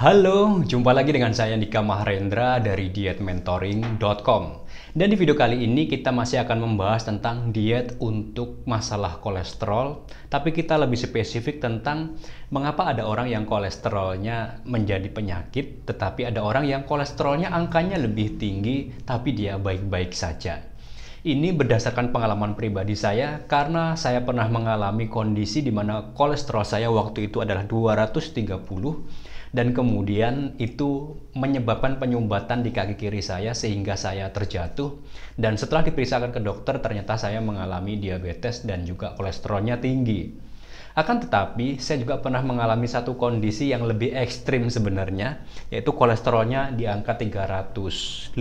Halo, jumpa lagi dengan saya Nika Mahrendra dari dietmentoring.com. Dan di video kali ini kita masih akan membahas tentang diet untuk masalah kolesterol, tapi kita lebih spesifik tentang mengapa ada orang yang kolesterolnya menjadi penyakit, tetapi ada orang yang kolesterolnya angkanya lebih tinggi tapi dia baik-baik saja. Ini berdasarkan pengalaman pribadi saya karena saya pernah mengalami kondisi di mana kolesterol saya waktu itu adalah 230 dan kemudian itu menyebabkan penyumbatan di kaki kiri saya sehingga saya terjatuh dan setelah diperiksakan ke dokter ternyata saya mengalami diabetes dan juga kolesterolnya tinggi. Akan tetapi, saya juga pernah mengalami satu kondisi yang lebih ekstrim sebenarnya, yaitu kolesterolnya di angka 350,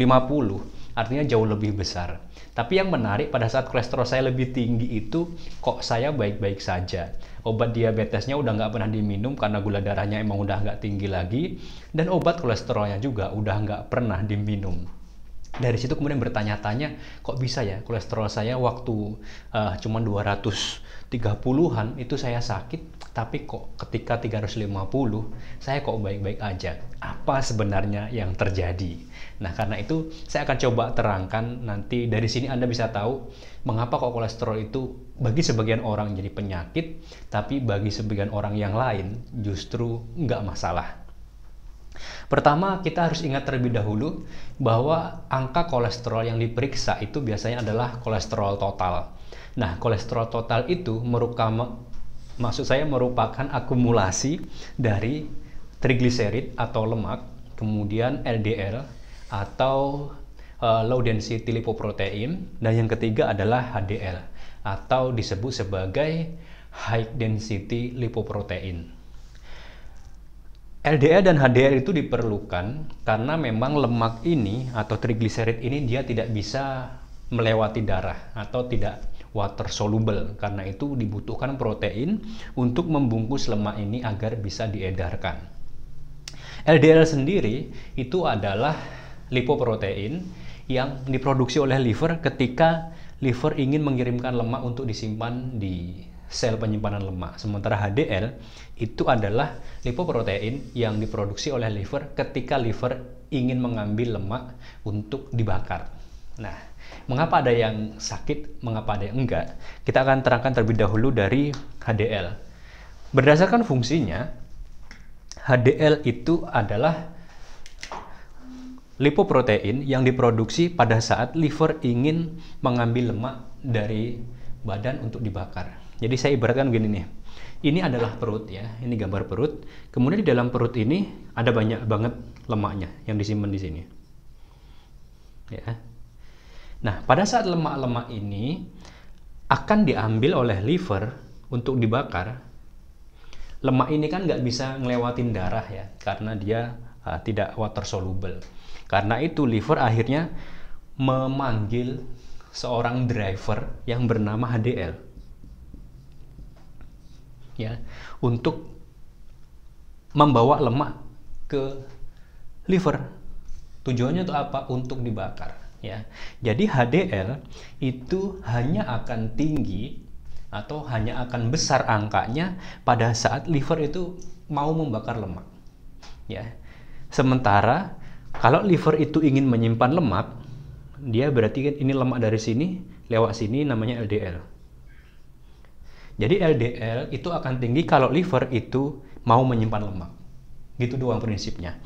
artinya jauh lebih besar. Tapi yang menarik pada saat kolesterol saya lebih tinggi itu, kok saya baik-baik saja obat diabetesnya udah nggak pernah diminum karena gula darahnya emang udah nggak tinggi lagi dan obat kolesterolnya juga udah nggak pernah diminum dari situ kemudian bertanya-tanya kok bisa ya kolesterol saya waktu uh, cuma 230-an itu saya sakit tapi kok ketika 350 saya kok baik-baik aja apa sebenarnya yang terjadi Nah, karena itu saya akan coba terangkan nanti dari sini Anda bisa tahu mengapa kok kolesterol itu bagi sebagian orang jadi penyakit, tapi bagi sebagian orang yang lain justru nggak masalah. Pertama, kita harus ingat terlebih dahulu bahwa angka kolesterol yang diperiksa itu biasanya adalah kolesterol total. Nah, kolesterol total itu merupakan maksud saya merupakan akumulasi dari trigliserid atau lemak, kemudian LDL, atau uh, low density lipoprotein dan yang ketiga adalah HDL atau disebut sebagai high density lipoprotein. LDL dan HDL itu diperlukan karena memang lemak ini atau trigliserid ini dia tidak bisa melewati darah atau tidak water soluble karena itu dibutuhkan protein untuk membungkus lemak ini agar bisa diedarkan. LDL sendiri itu adalah lipoprotein yang diproduksi oleh liver ketika liver ingin mengirimkan lemak untuk disimpan di sel penyimpanan lemak. Sementara HDL itu adalah lipoprotein yang diproduksi oleh liver ketika liver ingin mengambil lemak untuk dibakar. Nah, mengapa ada yang sakit, mengapa ada yang enggak? Kita akan terangkan terlebih dahulu dari HDL. Berdasarkan fungsinya, HDL itu adalah lipoprotein yang diproduksi pada saat liver ingin mengambil lemak dari badan untuk dibakar. Jadi saya ibaratkan begini nih. Ini adalah perut ya, ini gambar perut. Kemudian di dalam perut ini ada banyak banget lemaknya yang disimpan di sini. Ya. Nah, pada saat lemak-lemak ini akan diambil oleh liver untuk dibakar. Lemak ini kan nggak bisa ngelewatin darah ya, karena dia uh, tidak water soluble. Karena itu liver akhirnya memanggil seorang driver yang bernama HDL. Ya, untuk membawa lemak ke liver. Tujuannya untuk apa? Untuk dibakar, ya. Jadi HDL itu hanya akan tinggi atau hanya akan besar angkanya pada saat liver itu mau membakar lemak. Ya. Sementara kalau liver itu ingin menyimpan lemak, dia berarti kan ini lemak dari sini lewat sini namanya LDL. Jadi LDL itu akan tinggi kalau liver itu mau menyimpan lemak. Gitu doang prinsipnya.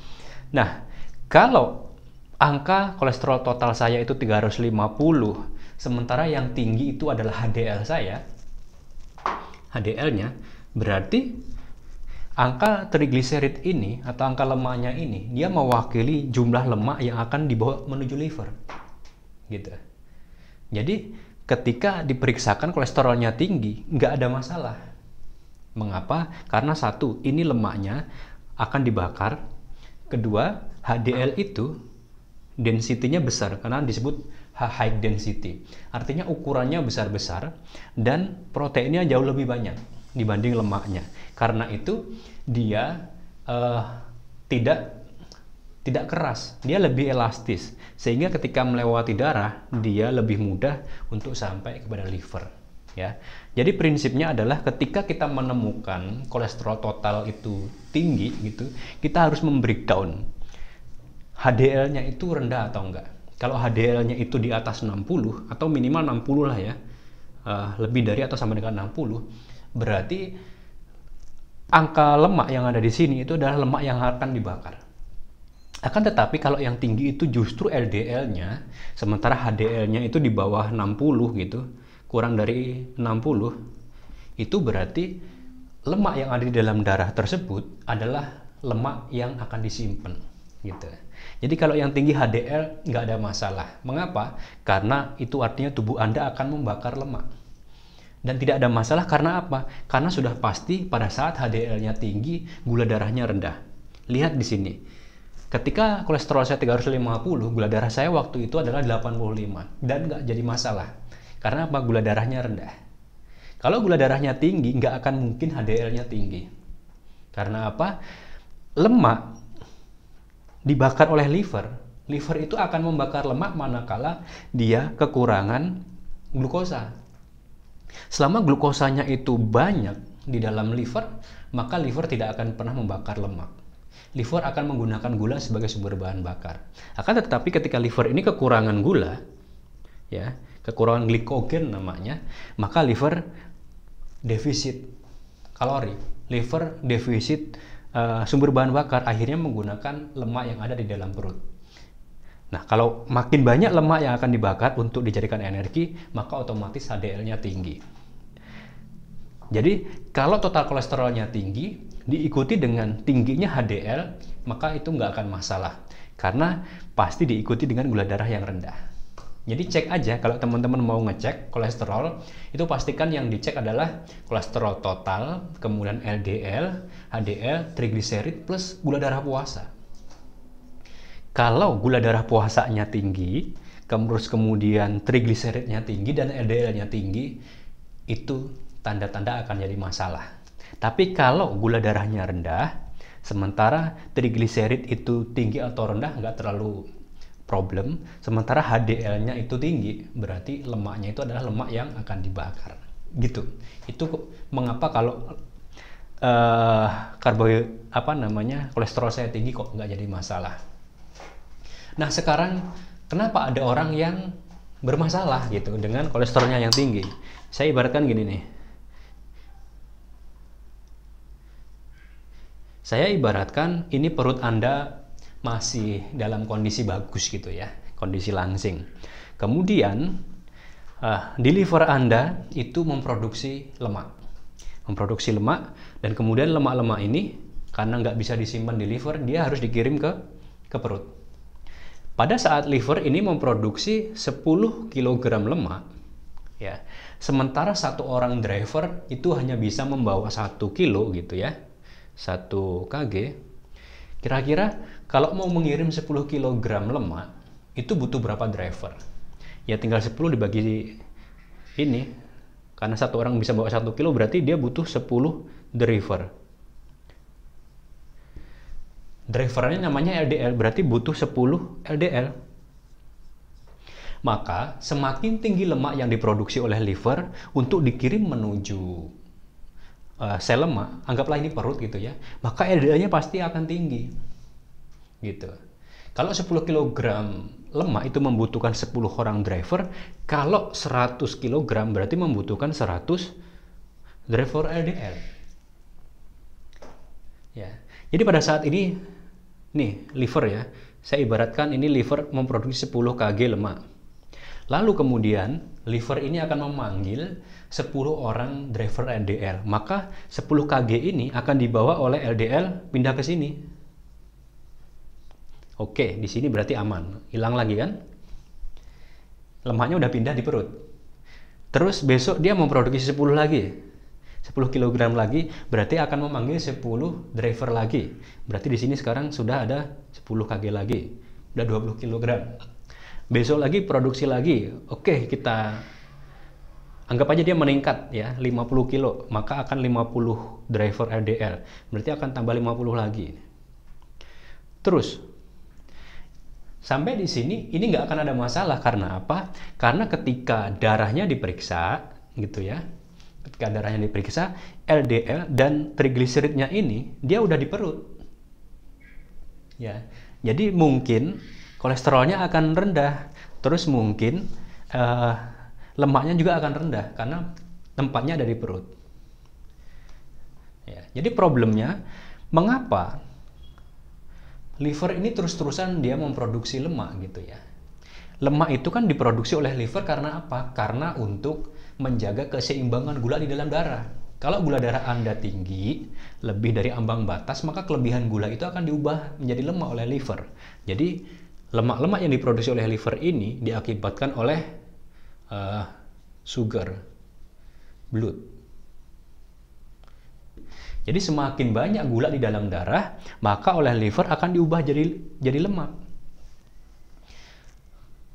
Nah, kalau angka kolesterol total saya itu 350, sementara yang tinggi itu adalah HDL saya, HDL-nya, berarti angka trigliserid ini atau angka lemaknya ini dia mewakili jumlah lemak yang akan dibawa menuju liver gitu jadi ketika diperiksakan kolesterolnya tinggi nggak ada masalah mengapa karena satu ini lemaknya akan dibakar kedua HDL itu densitinya besar karena disebut high density artinya ukurannya besar-besar dan proteinnya jauh lebih banyak dibanding lemaknya. Karena itu dia uh, tidak tidak keras, dia lebih elastis sehingga ketika melewati darah dia lebih mudah untuk sampai kepada liver ya. Jadi prinsipnya adalah ketika kita menemukan kolesterol total itu tinggi gitu, kita harus membreakdown HDL-nya itu rendah atau enggak. Kalau HDL-nya itu di atas 60 atau minimal 60 lah ya. Uh, lebih dari atau sama dengan 60 Berarti angka lemak yang ada di sini itu adalah lemak yang akan dibakar. Akan tetapi kalau yang tinggi itu justru LDL-nya, sementara HDL-nya itu di bawah 60 gitu, kurang dari 60, itu berarti lemak yang ada di dalam darah tersebut adalah lemak yang akan disimpan gitu. Jadi kalau yang tinggi HDL nggak ada masalah. Mengapa? Karena itu artinya tubuh Anda akan membakar lemak dan tidak ada masalah karena apa? Karena sudah pasti pada saat HDL-nya tinggi, gula darahnya rendah. Lihat di sini. Ketika kolesterol saya 350, gula darah saya waktu itu adalah 85 dan nggak jadi masalah. Karena apa? Gula darahnya rendah. Kalau gula darahnya tinggi, nggak akan mungkin HDL-nya tinggi. Karena apa? Lemak dibakar oleh liver. Liver itu akan membakar lemak manakala dia kekurangan glukosa. Selama glukosanya itu banyak di dalam liver, maka liver tidak akan pernah membakar lemak. Liver akan menggunakan gula sebagai sumber bahan bakar. Akan tetapi ketika liver ini kekurangan gula, ya, kekurangan glikogen namanya, maka liver defisit kalori. Liver defisit uh, sumber bahan bakar akhirnya menggunakan lemak yang ada di dalam perut. Nah, kalau makin banyak lemak yang akan dibakar untuk dijadikan energi, maka otomatis HDL-nya tinggi. Jadi, kalau total kolesterolnya tinggi, diikuti dengan tingginya HDL, maka itu nggak akan masalah. Karena pasti diikuti dengan gula darah yang rendah. Jadi cek aja kalau teman-teman mau ngecek kolesterol, itu pastikan yang dicek adalah kolesterol total, kemudian LDL, HDL, trigliserid plus gula darah puasa. Kalau gula darah puasanya tinggi, terus kemudian trigliseridnya tinggi dan LDL-nya tinggi, itu tanda-tanda akan jadi masalah. Tapi kalau gula darahnya rendah, sementara trigliserid itu tinggi atau rendah nggak terlalu problem, sementara HDL-nya itu tinggi, berarti lemaknya itu adalah lemak yang akan dibakar. Gitu. Itu mengapa kalau uh, eh, karbo apa namanya kolesterol saya tinggi kok nggak jadi masalah Nah sekarang kenapa ada orang yang bermasalah gitu dengan kolesterolnya yang tinggi? Saya ibaratkan gini nih. Saya ibaratkan ini perut Anda masih dalam kondisi bagus gitu ya, kondisi langsing. Kemudian uh, di liver Anda itu memproduksi lemak. Memproduksi lemak dan kemudian lemak-lemak ini karena nggak bisa disimpan di liver, dia harus dikirim ke ke perut. Pada saat liver ini memproduksi 10 kg lemak, ya, sementara satu orang driver itu hanya bisa membawa satu kilo gitu ya, 1 kg. Kira-kira kalau mau mengirim 10 kg lemak, itu butuh berapa driver? Ya tinggal 10 dibagi ini, karena satu orang bisa bawa satu kilo berarti dia butuh 10 driver drivernya namanya LDL, berarti butuh 10 LDL. Maka semakin tinggi lemak yang diproduksi oleh liver untuk dikirim menuju uh, sel lemak, anggaplah ini perut gitu ya, maka LDL-nya pasti akan tinggi. Gitu. Kalau 10 kg lemak itu membutuhkan 10 orang driver, kalau 100 kg berarti membutuhkan 100 driver LDL. Ya. Jadi pada saat ini Nih, liver ya. Saya ibaratkan ini liver memproduksi 10 kg lemak. Lalu kemudian liver ini akan memanggil 10 orang driver LDL. Maka 10 kg ini akan dibawa oleh LDL pindah ke sini. Oke, di sini berarti aman. Hilang lagi kan? Lemaknya udah pindah di perut. Terus besok dia memproduksi 10 lagi. 10 kg lagi berarti akan memanggil 10 driver lagi. Berarti di sini sekarang sudah ada 10 kg lagi. Udah 20 kg. Besok lagi produksi lagi. Oke, kita anggap aja dia meningkat ya 50 kilo, maka akan 50 driver RDR Berarti akan tambah 50 lagi. Terus Sampai di sini ini nggak akan ada masalah karena apa? Karena ketika darahnya diperiksa gitu ya, ketika darahnya diperiksa LDL dan trigliseridnya ini dia udah di perut ya jadi mungkin kolesterolnya akan rendah terus mungkin uh, lemaknya juga akan rendah karena tempatnya ada di perut ya, jadi problemnya mengapa liver ini terus-terusan dia memproduksi lemak gitu ya lemak itu kan diproduksi oleh liver karena apa karena untuk menjaga keseimbangan gula di dalam darah. Kalau gula darah Anda tinggi, lebih dari ambang batas, maka kelebihan gula itu akan diubah menjadi lemak oleh liver. Jadi, lemak-lemak yang diproduksi oleh liver ini diakibatkan oleh uh, sugar, blood. Jadi, semakin banyak gula di dalam darah, maka oleh liver akan diubah jadi jadi lemak.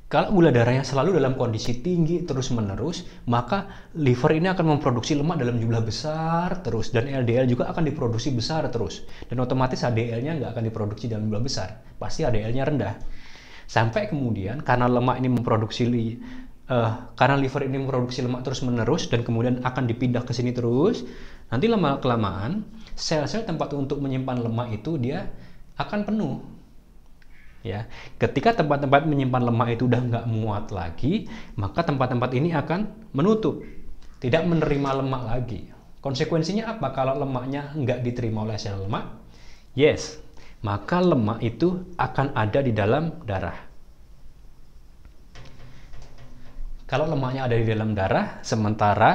Kalau gula darahnya selalu dalam kondisi tinggi terus-menerus, maka liver ini akan memproduksi lemak dalam jumlah besar terus, dan LDL juga akan diproduksi besar terus, dan otomatis HDL-nya nggak akan diproduksi dalam jumlah besar, pasti HDL-nya rendah. Sampai kemudian karena lemak ini memproduksi li, uh, karena liver ini memproduksi lemak terus-menerus dan kemudian akan dipindah ke sini terus, nanti lama kelamaan sel-sel tempat untuk menyimpan lemak itu dia akan penuh Ya, ketika tempat-tempat menyimpan lemak itu udah nggak muat lagi, maka tempat-tempat ini akan menutup, tidak menerima lemak lagi. Konsekuensinya apa kalau lemaknya nggak diterima oleh sel lemak? Yes, maka lemak itu akan ada di dalam darah. Kalau lemaknya ada di dalam darah, sementara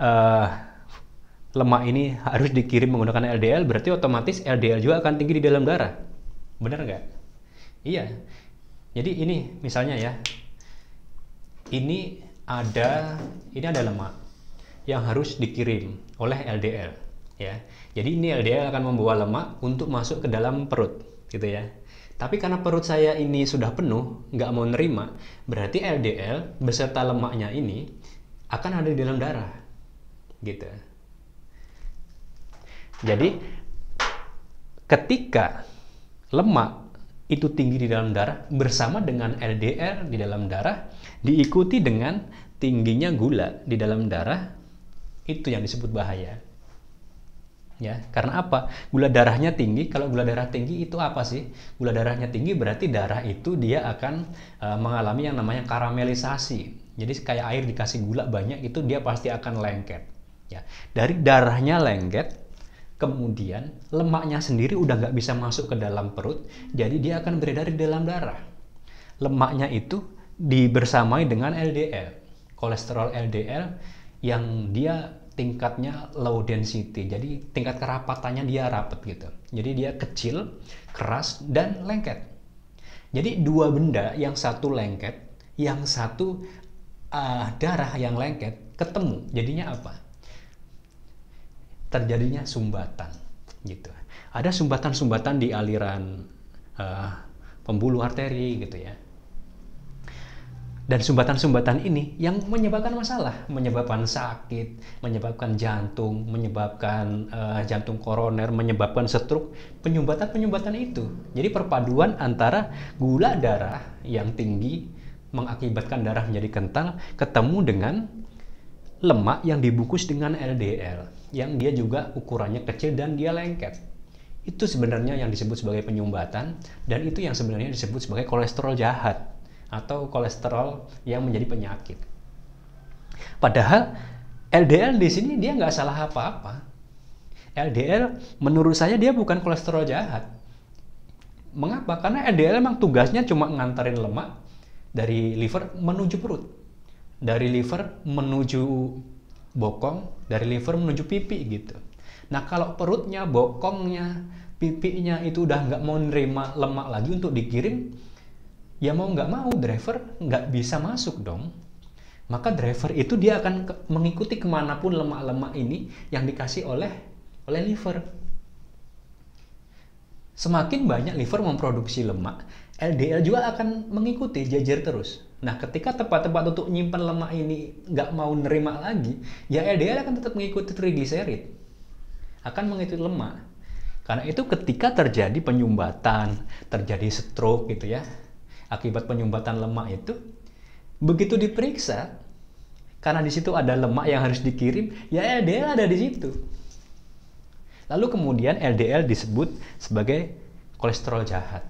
uh, lemak ini harus dikirim menggunakan LDL, berarti otomatis LDL juga akan tinggi di dalam darah. Benar nggak? Iya. Jadi ini misalnya ya. Ini ada ini ada lemak yang harus dikirim oleh LDL ya. Jadi ini LDL akan membawa lemak untuk masuk ke dalam perut gitu ya. Tapi karena perut saya ini sudah penuh, nggak mau nerima, berarti LDL beserta lemaknya ini akan ada di dalam darah. Gitu. Jadi ketika lemak itu tinggi di dalam darah bersama dengan LDR di dalam darah diikuti dengan tingginya gula di dalam darah itu yang disebut bahaya ya karena apa gula darahnya tinggi kalau gula darah tinggi itu apa sih gula darahnya tinggi berarti darah itu dia akan e, mengalami yang namanya karamelisasi jadi kayak air dikasih gula banyak itu dia pasti akan lengket ya dari darahnya lengket Kemudian lemaknya sendiri udah nggak bisa masuk ke dalam perut, jadi dia akan beredar di dalam darah. Lemaknya itu dibersamai dengan LDL, kolesterol LDL yang dia tingkatnya low density, jadi tingkat kerapatannya dia rapet gitu. Jadi dia kecil, keras, dan lengket. Jadi dua benda yang satu lengket, yang satu uh, darah yang lengket ketemu. Jadinya apa? terjadinya sumbatan gitu. Ada sumbatan-sumbatan di aliran uh, pembuluh arteri gitu ya. Dan sumbatan-sumbatan ini yang menyebabkan masalah, menyebabkan sakit, menyebabkan jantung, menyebabkan uh, jantung koroner, menyebabkan stroke, penyumbatan-penyumbatan itu. Jadi perpaduan antara gula darah yang tinggi mengakibatkan darah menjadi kental ketemu dengan lemak yang dibungkus dengan LDL yang dia juga ukurannya kecil dan dia lengket. Itu sebenarnya yang disebut sebagai penyumbatan dan itu yang sebenarnya disebut sebagai kolesterol jahat atau kolesterol yang menjadi penyakit. Padahal LDL di sini dia nggak salah apa-apa. LDL menurut saya dia bukan kolesterol jahat. Mengapa? Karena LDL memang tugasnya cuma ngantarin lemak dari liver menuju perut. Dari liver menuju bokong dari liver menuju pipi gitu. Nah kalau perutnya, bokongnya, pipinya itu udah nggak mau nerima lemak lagi untuk dikirim, ya mau nggak mau driver nggak bisa masuk dong. Maka driver itu dia akan ke mengikuti kemanapun lemak-lemak ini yang dikasih oleh oleh liver. Semakin banyak liver memproduksi lemak, LDL juga akan mengikuti jajar terus. Nah, ketika tempat-tempat untuk nyimpan lemak ini nggak mau nerima lagi, ya LDL akan tetap mengikuti trigliserid, akan mengikuti lemak. Karena itu ketika terjadi penyumbatan, terjadi stroke gitu ya, akibat penyumbatan lemak itu, begitu diperiksa, karena di situ ada lemak yang harus dikirim, ya LDL ada di situ. Lalu kemudian LDL disebut sebagai kolesterol jahat.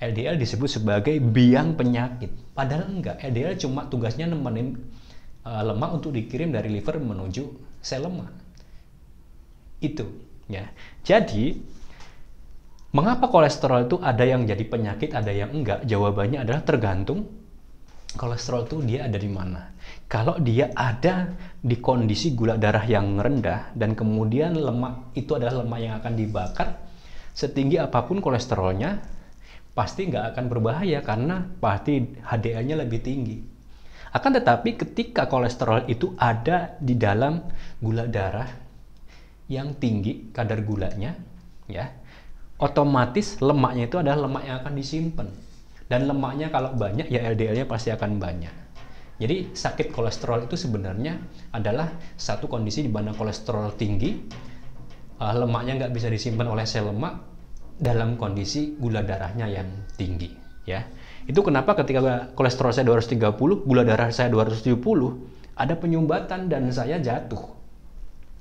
LDL disebut sebagai biang penyakit. Padahal enggak, LDL cuma tugasnya nemenin uh, lemak untuk dikirim dari liver menuju sel lemak. Itu ya. Jadi mengapa kolesterol itu ada yang jadi penyakit, ada yang enggak? Jawabannya adalah tergantung kolesterol itu dia ada di mana. Kalau dia ada di kondisi gula darah yang rendah dan kemudian lemak itu adalah lemak yang akan dibakar, setinggi apapun kolesterolnya, pasti nggak akan berbahaya karena pasti HDL-nya lebih tinggi. Akan tetapi ketika kolesterol itu ada di dalam gula darah yang tinggi kadar gulanya, ya, otomatis lemaknya itu adalah lemak yang akan disimpan. Dan lemaknya kalau banyak ya LDL-nya pasti akan banyak. Jadi sakit kolesterol itu sebenarnya adalah satu kondisi di mana kolesterol tinggi, eh, lemaknya nggak bisa disimpan oleh sel lemak, dalam kondisi gula darahnya yang tinggi ya. Itu kenapa ketika kolesterol saya 230, gula darah saya 270, ada penyumbatan dan saya jatuh.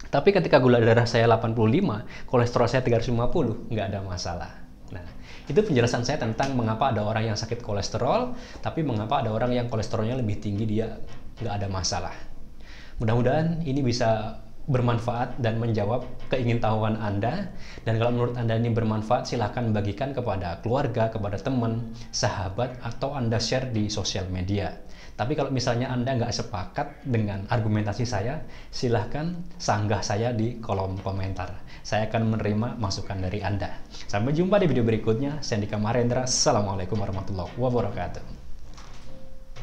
Tapi ketika gula darah saya 85, kolesterol saya 350, nggak ada masalah. Nah, itu penjelasan saya tentang mengapa ada orang yang sakit kolesterol, tapi mengapa ada orang yang kolesterolnya lebih tinggi dia nggak ada masalah. Mudah-mudahan ini bisa bermanfaat dan menjawab keingintahuan Anda. Dan kalau menurut Anda ini bermanfaat, silahkan bagikan kepada keluarga, kepada teman, sahabat, atau Anda share di sosial media. Tapi kalau misalnya Anda nggak sepakat dengan argumentasi saya, silahkan sanggah saya di kolom komentar. Saya akan menerima masukan dari Anda. Sampai jumpa di video berikutnya. Saya Dika Mahendra. Assalamualaikum warahmatullahi wabarakatuh.